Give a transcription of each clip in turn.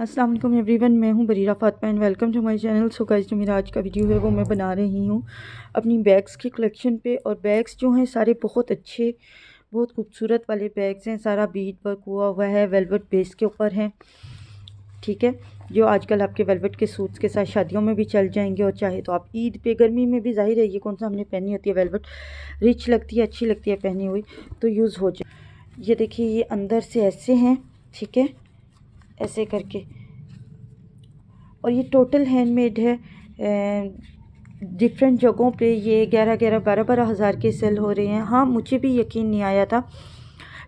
अस्सलाम वालेकुम एवरीवन मैं हूं Bareera Fatima and welcome to my channel so guys जो मेरा आज का वीडियो है वो मैं बना रही हूं अपनी बैग्स के कलेक्शन पे और बैग्स जो हैं सारे बहुत अच्छे बहुत खूबसूरत वाले बैग्स हैं सारा बीट वर्क हुआ हुआ है वेलवेट बेस के ऊपर है ठीक है जो आजकल आपके वेलवेट के सूट्स के साथ शादियों में भी चल जाएंगे और चाहे तो आप ईद पे गर्मी में भी जाहिर है ये कौन सा हमने पहनी होती है वेलवेट रिच लगती है अच्छी लगती है पहनी हुई तो यूज़ हो जाए ये देखिए ये अंदर से ऐसे हैं ठीक है ऐसे करके और ये टोटल हैंडमेड है डिफरेंट जगहों पे ये ग्यारह ग्यारह बारह बारह हज़ार के सेल हो रहे हैं हाँ मुझे भी यकीन नहीं आया था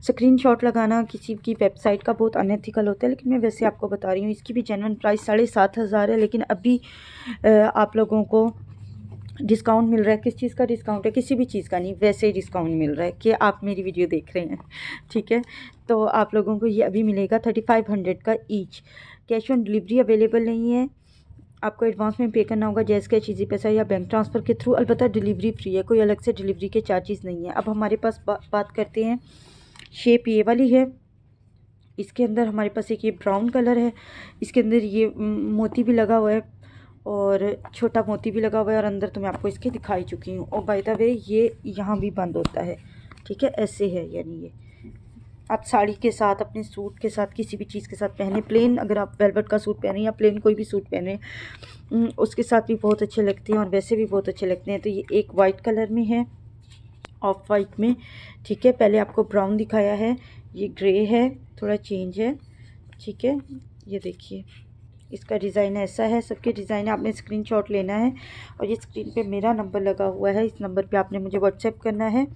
स्क्रीन शॉट लगाना किसी की वेबसाइट का बहुत अनएथिकल होता है लेकिन मैं वैसे आपको बता रही हूँ इसकी भी जेनवन प्राइस साढ़े सात हज़ार है लेकिन अभी आप लोगों को डिस्काउंट मिल रहा है किस चीज़ का डिस्काउंट है किसी भी चीज़ का नहीं वैसे ही डिस्काउंट मिल रहा है कि आप मेरी वीडियो देख रहे हैं ठीक है तो आप लोगों को ये अभी मिलेगा थर्टी फाइव हंड्रेड का each cash on delivery available नहीं है आपको एडवांस में पे करना होगा जैस कैश ईजी पैसा या बैंक ट्रांसफ़र के थ्रू अलबत्त डिलीवरी फ्री है कोई अलग से डिलीवरी के चार्जेस नहीं है अब हमारे पास बा, बात करते हैं शेप ये वाली है इसके अंदर हमारे पास एक ये ब्राउन कलर है इसके अंदर ये मोती भी लगा हुआ है और छोटा मोती भी लगा हुआ है और अंदर तो मैं आपको इसके दिखाई चुकी हूँ और बाय द वे ये यहाँ भी बंद होता है ठीक है ऐसे है यानी ये आप साड़ी के साथ अपने सूट के साथ किसी भी चीज़ के साथ पहने प्लेन अगर आप वेलवेट का सूट पहने या प्लेन कोई भी सूट पहने उसके साथ भी बहुत अच्छे लगते हैं और वैसे भी बहुत अच्छे लगते हैं तो ये एक वाइट कलर में है ऑफ वाइट में ठीक है पहले आपको ब्राउन दिखाया है ये ग्रे है थोड़ा चेंज है ठीक है ये देखिए इसका डिज़ाइन ऐसा है सबके डिज़ाइन आपने स्क्रीनशॉट लेना है और ये स्क्रीन पे मेरा नंबर लगा हुआ है इस नंबर पे आपने मुझे व्हाट्सएप करना है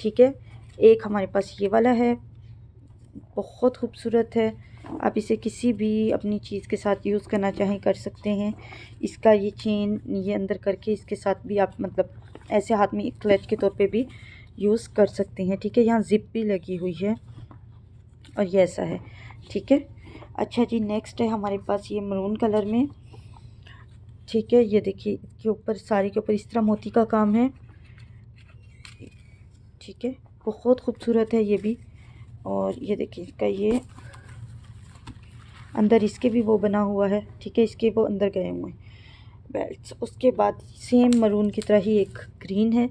ठीक है एक हमारे पास ये वाला है बहुत खूबसूरत है आप इसे किसी भी अपनी चीज़ के साथ यूज़ करना चाहें कर सकते हैं इसका ये चेन ये अंदर करके इसके साथ भी आप मतलब ऐसे हाथ में क्लच के तौर पे भी यूज़ कर सकते हैं ठीक है यहाँ ज़िप भी लगी हुई है और ये ऐसा है ठीक है अच्छा जी नेक्स्ट है हमारे पास ये मरून कलर में ठीक है ये देखिए इसके ऊपर साड़ी के ऊपर इस तरह मोती का काम है ठीक है बहुत खूबसूरत है ये भी और ये देखिए इसका ये अंदर इसके भी वो बना हुआ है ठीक है इसके वो अंदर गए हुए हैं बेल्ट उसके बाद सेम मरून की तरह ही एक ग्रीन है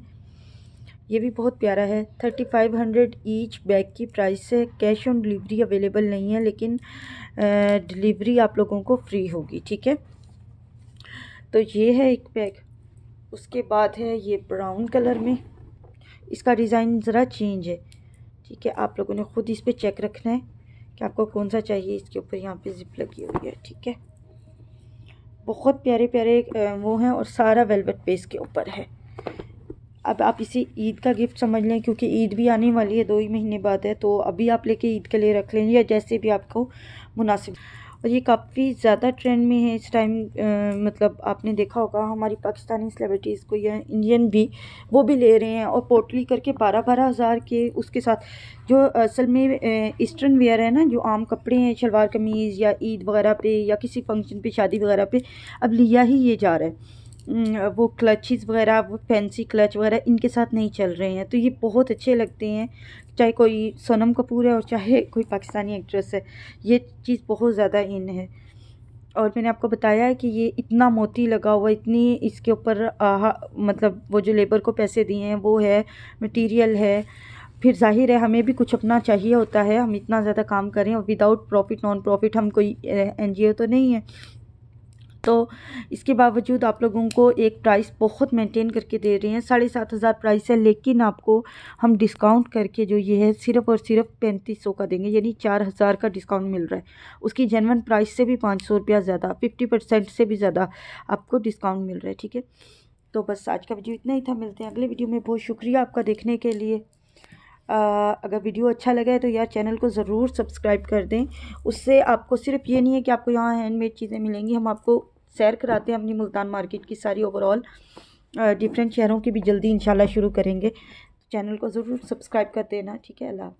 ये भी बहुत प्यारा है thirty five hundred each bag की प्राइस है कैश ऑन डिलीवरी अवेलेबल नहीं है लेकिन डिलीवरी आप लोगों को फ्री होगी ठीक है तो ये है एक बैग उसके बाद है ये ब्राउन कलर में इसका डिज़ाइन ज़रा चेंज है ठीक है आप लोगों ने ख़ुद इस पर चेक रखना है कि आपको कौन सा चाहिए इसके ऊपर यहाँ पे जिप लगी हुई है ठीक है बहुत प्यारे प्यारे वो हैं और सारा वेलवेट पे इसके ऊपर है अब आप इसे ईद का गिफ्ट समझ लें क्योंकि ईद भी आने वाली है दो ही महीने बाद है तो अभी आप लेके ईद के लिए रख लें या जैसे भी आपको मुनासिब और ये काफ़ी ज़्यादा ट्रेंड में है इस टाइम मतलब आपने देखा होगा हमारी पाकिस्तानी सेलिब्रिटीज़ को या इंडियन भी वो भी ले रहे हैं और पोटली करके बारह बारह हज़ार के उसके साथ जो असल में ईस्टर्न वेयर है ना जो आम कपड़े हैं शलवार कमीज़ या ईद वगैरह पे या किसी फंक्शन पे शादी वगैरह पे अब लिया ही ये जा रहा है वो क्लचेस वगैरह वो फैंसी क्लच वगैरह इनके साथ नहीं चल रहे हैं तो ये बहुत अच्छे लगते हैं चाहे कोई सोनम कपूर है और चाहे कोई पाकिस्तानी एक्ट्रेस है ये चीज़ बहुत ज़्यादा इन है और मैंने आपको बताया है कि ये इतना मोती लगा हुआ इतनी इसके ऊपर मतलब वो जो लेबर को पैसे दिए हैं वो है मटेरियल है फिर जाहिर है हमें भी कुछ अपना चाहिए होता है हम इतना ज़्यादा काम करें और विदाउट प्रॉफिट नॉन प्रॉफिट हम कोई एन तो नहीं है तो इसके बावजूद आप लोगों को एक प्राइस बहुत मेंटेन करके दे रहे हैं साढ़े सात हज़ार प्राइस है लेकिन आपको हम डिस्काउंट करके जो ये है सिर्फ़ और सिर्फ पैंतीस सौ का देंगे यानी चार हज़ार का डिस्काउंट मिल रहा है उसकी जेनवन प्राइस से भी पाँच सौ रुपया ज़्यादा फिफ्टी परसेंट से भी ज़्यादा आपको डिस्काउंट मिल रहा है ठीक है तो बस आज का वीडियो इतना ही था मिलते हैं अगले वीडियो में बहुत शुक्रिया आपका देखने के लिए आ, अगर वीडियो अच्छा लगा है तो यार चैनल को ज़रूर सब्सक्राइब कर दें उससे आपको सिर्फ ये नहीं है कि आपको यहाँ हैंडमेड चीज़ें मिलेंगी हम आपको सैर कराते हैं अपनी मुल्तान मार्केट की सारी ओवरऑल डिफरेंट शहरों की भी जल्दी इंशाल्लाह शुरू करेंगे चैनल को ज़रूर सब्सक्राइब कर देना ठीक है अल्लाह